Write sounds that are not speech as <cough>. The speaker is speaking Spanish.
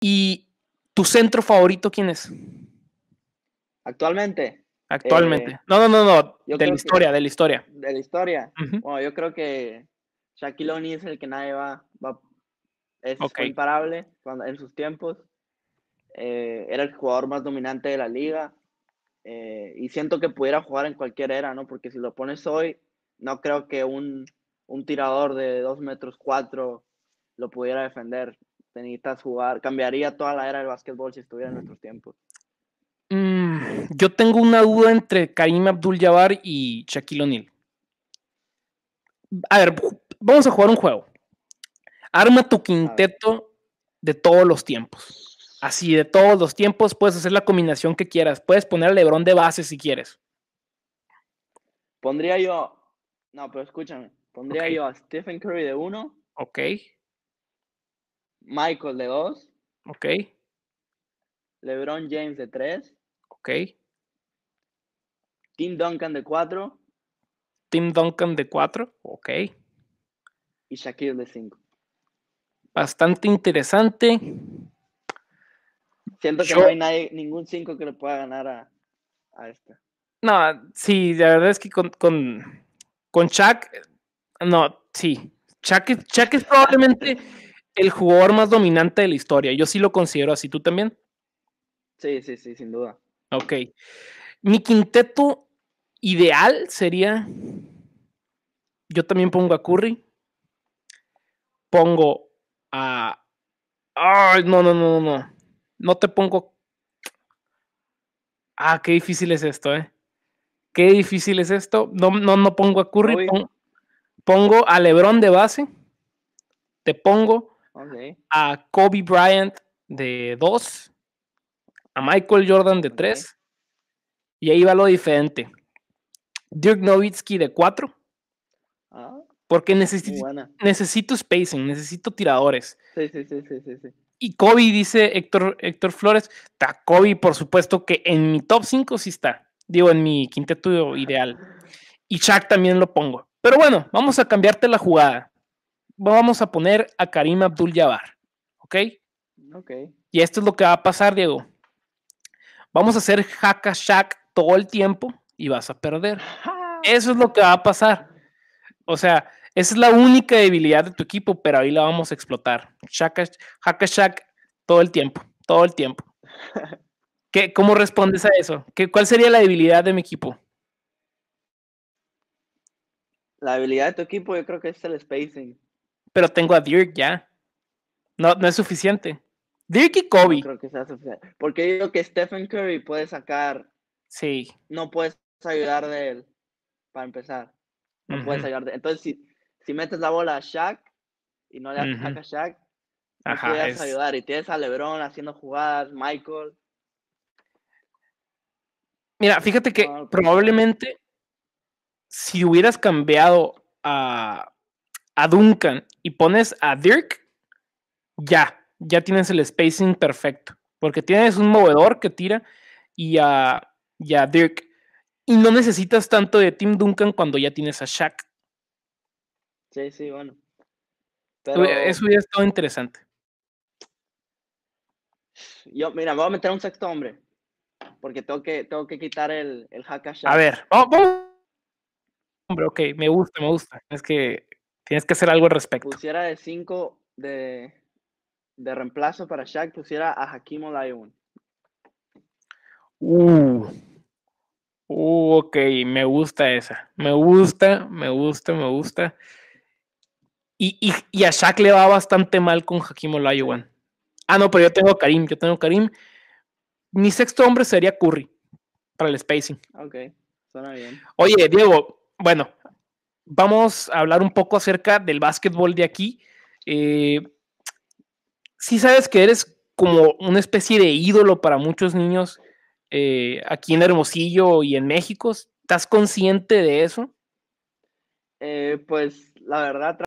¿Y tu centro favorito quién es? Actualmente. Actualmente. Eh, no, no, no, no. De la historia, de la historia. De la historia. Bueno, yo creo que Shaquille O'Neal es el que nadie va. va es imparable cuando, en sus tiempos. Eh, era el jugador más dominante de la liga. Eh, y siento que pudiera jugar en cualquier era, ¿no? Porque si lo pones hoy, no creo que un, un tirador de 2 metros 4 lo pudiera defender necesitas jugar. Cambiaría toda la era del básquetbol si estuviera en mm. nuestros tiempos. Mm, yo tengo una duda entre Karim Abdul-Jabbar y Shaquille O'Neal. A ver, vamos a jugar un juego. Arma tu quinteto de todos los tiempos. Así, de todos los tiempos, puedes hacer la combinación que quieras. Puedes poner a Lebron de base si quieres. Pondría yo. No, pero escúchame. Pondría yo a Stephen Curry de uno. Ok. Michael de 2. Ok. LeBron James de 3. Ok. Tim Duncan de 4. Tim Duncan de 4. Ok. Y Shaquille de 5. Bastante interesante. Siento que no hay ningún 5 que le pueda ganar a, a esta. No, sí, la verdad es que con, con, con Shaq, no, sí. Chuck, Shaq es probablemente el jugador más dominante de la historia. Yo sí lo considero así. ¿Tú también? Sí, sí, sí, sin duda. Ok. Mi quinteto ideal sería. Yo también pongo a Curry. Pongo a. Ay, no, no, no, no. No te pongo. Ah, qué difícil es esto, ¿eh? Qué difícil es esto. No, no, no pongo a Curry. Pongo, pongo a Lebron de base. Te pongo a Kobe Bryant de 2. A Michael Jordan de 3. Y ahí va lo diferente. Dirk Nowitzki de 4. Ah, porque necesito, necesito spacing, necesito tiradores. Y Kobe, dice Héctor, Héctor Flores, Kobe, por supuesto que en mi top 5 sí está. Digo, en mi quinteto ideal. Y Shaq también lo pongo. Pero bueno, vamos a cambiarte la jugada vamos a poner a Karim Abdul Jabbar, ¿ok? Ok. Y esto es lo que va a pasar, Diego. Vamos a hacer Hakashak todo el tiempo y vas a perder. Eso es lo que va a pasar. O sea, esa es la única debilidad de tu equipo, pero ahí la vamos a explotar. Hakashak, todo el tiempo, todo el tiempo. <laughs> ¿Qué, ¿Cómo respondes a eso? ¿Qué, ¿Cuál sería la debilidad de mi equipo? La debilidad de tu equipo yo creo que es el spacing pero tengo a Dirk ya. No, no es suficiente. Dirk y Kobe. creo que Porque digo que Stephen Curry puede sacar. Sí. No puedes ayudar de él. Para empezar. No puedes ayudar de él. Entonces, si, metes la bola a Shaq y no le haces a Shaq, no puedes ayudar. Y tienes a LeBron haciendo jugadas, Michael. Mira, fíjate que probablemente si hubieras cambiado a a Duncan y pones a Dirk, ya, ya tienes el spacing perfecto. Porque tienes un movedor que tira y a, Dirk. Y no necesitas tanto de Tim Duncan cuando ya tienes a Shaq. Sí, sí, bueno. Eso es todo interesante. Yo, mira, voy a meter un sexto hombre. Porque tengo que, tengo que quitar el, el hack a Shaq. A ver, oh, Hombre, ok, me gusta, me gusta. Es que Tienes que hacer algo al respecto. Pusiera de 5 de, de, reemplazo para Shaq, pusiera a Hakim Olajuwon. Uh, uh, ok, me gusta esa. Me gusta, me gusta, me gusta. Y, y, y a Shaq le va bastante mal con Hakim Olajuwon. Ah, no, pero yo tengo Karim, yo tengo Karim. Mi sexto hombre sería Curry para el spacing. Ok, suena bien. Oye, Diego, bueno, vamos a hablar un poco acerca del básquetbol de aquí. Eh, si sabes que eres como una especie de ídolo para muchos niños eh, aquí en Hermosillo y en México. ¿Estás consciente de eso? Eh, pues la verdad